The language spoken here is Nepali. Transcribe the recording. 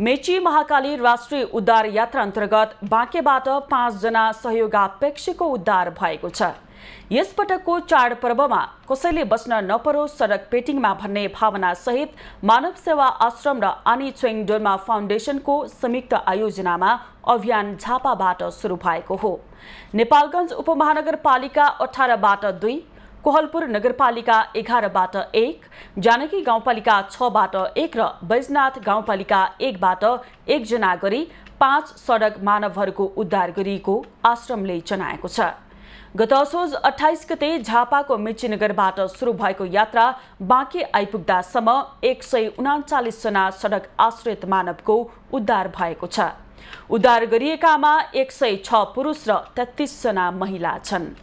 मेची महाकाली राष्ट्रिय उद्धार यात्रा अन्तर्गत बाँकेबाट पाँचजना सहयोगापेक्षीको उद्धार भएको छ यसपटकको चाडपर्वमा कसैले बस्न नपरोस् सडक पेटिङमा भन्ने भावना सहित मानव सेवा आश्रम र आनी छोइङ डोर्मा फाउन्डेसनको संयुक्त आयोजनामा अभियान झापाबाट सुरु भएको हो नेपालगञ्ज उपमहानगरपालिका अठारबाट दुई कोहलपुर नगरपालिका एघारबाट एक जानकी गाउँपालिका छबाट एक र बैजनाथ गाउँपालिका एकबाट एकजना गरी पाँच सडक मानवहरूको उद्धार गरिएको आश्रमले जनाएको छ गत असोज अठाइस गते झापाको नगरबाट सुरु भएको यात्रा बाँकी आइपुग्दासम्म एक सय उनाचालिसजना सडक आश्रित मानवको उद्धार भएको छ उद्धार गरिएकामा एक सय छ पुरुष र तेत्तिसजना महिला छन्